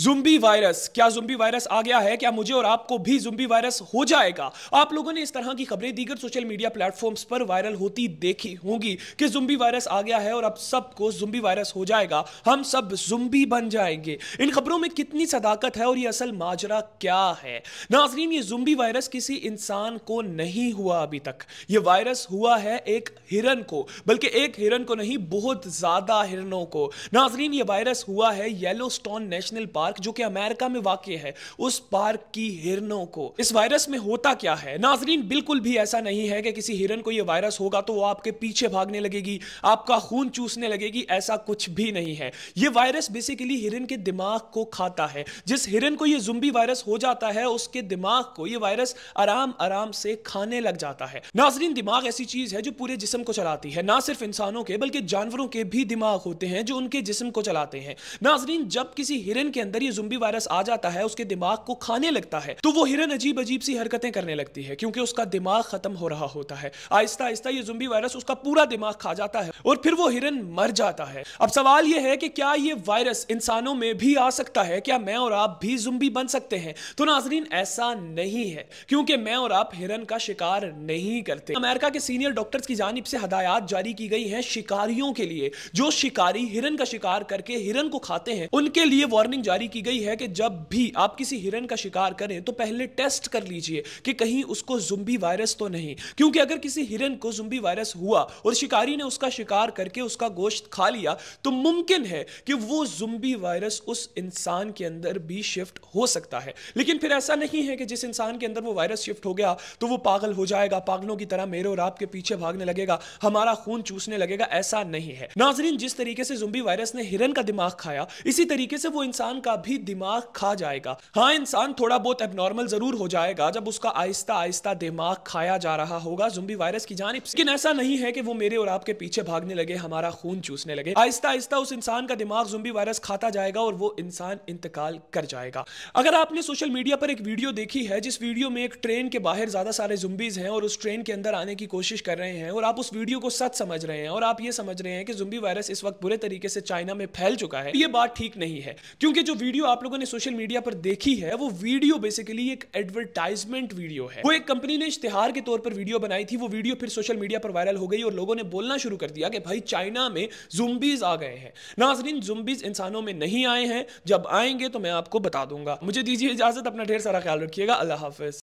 zombie virus क्या zombie virus आ गया है क्या मुझे और आपको भी जुम्बी वायरस हो जाएगा आप लोगों ने इस तरह की खबरें दीगर सोशल मीडिया प्लेटफॉर्म्स पर वायरल होती देखी होंगी कि जुम्बी वायरस आ गया है और अब सबको जुम्बी वायरस हो जाएगा हम सब जुम्बी बन जाएंगे इन खबरों में कितनी सदाकत है और ये असल माजरा क्या है नाजरीन ये जुम्बी वायरस किसी इंसान को नहीं हुआ अभी तक ये वायरस हुआ है एक हिरन को बल्कि एक हिरन को नहीं बहुत ज्यादा हिरनों को नाजरीन ये वायरस हुआ है Yellowstone national park park जो कि अमेरिका में वाक़ है उस पार्क की हिरनों को इस वायरस में होता क्या है नाजरीन बिल्कुल भी ऐसा नहीं है कि किसी हिरन को यह वायरस होगा तो वो आपके पीछे भागने लगेगी आपका खून चूसने लगेगी ऐसा कुछ भी नहीं है यह वायरस बेसिकली हिरन के दिमाग को खाता है जिस हिरन को यह जुम्बी वायरस हो जाता है उसके दिमाग को यह वायरस आराम आराम से खाने लग जाता है नाजरीन दिमाग ऐसी चीज है जो पूरे जिसम को चलाती है ना सिर्फ इंसानों के बल्कि जानवरों के भी दिमाग होते हैं जो उनके जिसम को चलाते हैं नाजरीन जब किसी हिरन के अंदर अंदर ये जुम्बी वायरस आ जाता है उसके दिमाग को खाने लगता है तो वो हिरन अजीब अजीब सी हरकतें करने लगती है क्योंकि उसका दिमाग खत्म हो रहा होता है आहिस्ता आहिस्ता ये जुम्बी वायरस उसका पूरा दिमाग खा जाता है और फिर वो हिरन मर जाता है अब सवाल यह है कि क्या ये वायरस इंसानों में भी आ सकता है क्या मैं और आप भी जुम्बी बन सकते हैं तो नाजरीन ऐसा नहीं है क्योंकि मैं और आप हिरन का शिकार नहीं करते अमेरिका के सीनियर डॉक्टर्स की जानब से हदायत जारी की गई है शिकारियों के लिए जो शिकारी हिरन का शिकार करके हिरन को खाते हैं उनके लिए वार्निंग जारी जारी की गई है कि जब भी आप किसी हिरन का शिकार करें तो पहले टेस्ट कर लीजिए कि कहीं उसको जुम्बी वायरस तो नहीं क्योंकि अगर किसी हिरन को जुम्बी वायरस हुआ और शिकारी ने उसका शिकार करके उसका गोश्त खा लिया तो मुमकिन है कि वो जुम्बी वायरस उस इंसान के अंदर भी शिफ्ट हो सकता है लेकिन फिर ऐसा नहीं है कि जिस इंसान के अंदर वो वायरस शिफ्ट हो गया तो वो पागल हो जाएगा पागलों की तरह मेरे और आपके पीछे भागने लगेगा हमारा खून चूसने लगेगा ऐसा नहीं है नाजरीन जिस तरीके से जुम्बी वायरस ने हिरन का दिमाग खाया इसी तरीके से वो इंसान का का भी दिमाग खा जाएगा हाँ इंसान थोड़ा बहुत एबनॉर्मल जरूर हो जाएगा जब उसका आहिस्ता आहिस्ता दिमाग खाया जा रहा होगा जुम्बी वायरस की जानब लेकिन ऐसा नहीं है कि वो मेरे और आपके पीछे भागने लगे हमारा खून चूसने लगे आहिस्ता आहिस्ता उस इंसान का दिमाग जुम्बी वायरस खाता जाएगा और वो इंसान इंतकाल कर जाएगा अगर आपने सोशल मीडिया पर एक वीडियो देखी है जिस वीडियो में एक ट्रेन के बाहर ज्यादा सारे जुम्बीज हैं और उस ट्रेन के अंदर आने की कोशिश कर रहे हैं और आप उस वीडियो को सच समझ रहे हैं और आप ये समझ रहे हैं कि जुम्बी वायरस इस वक्त बुरे तरीके से चाइना में फैल चुका है ये बात ठीक नहीं है क्योंकि जो वीडियो आप लोगों ने सोशल मीडिया पर देखी है वो वीडियो बेसिकली एक एडवर्टाइजमेंट वीडियो है वो एक कंपनी ने इश्तेहार के तौर पर वीडियो बनाई थी वो वीडियो फिर सोशल मीडिया पर वायरल हो गई और लोगों ने बोलना शुरू कर दिया कि भाई चाइना में जुम्बीज आ गए हैं नाजरीन जुम्बीज इंसानों में नहीं आए हैं जब आएंगे तो मैं आपको बता दूंगा मुझे दीजिए इजाजत अपना ढेर सारा ख्याल रखिएगा अल्लाह हाफिज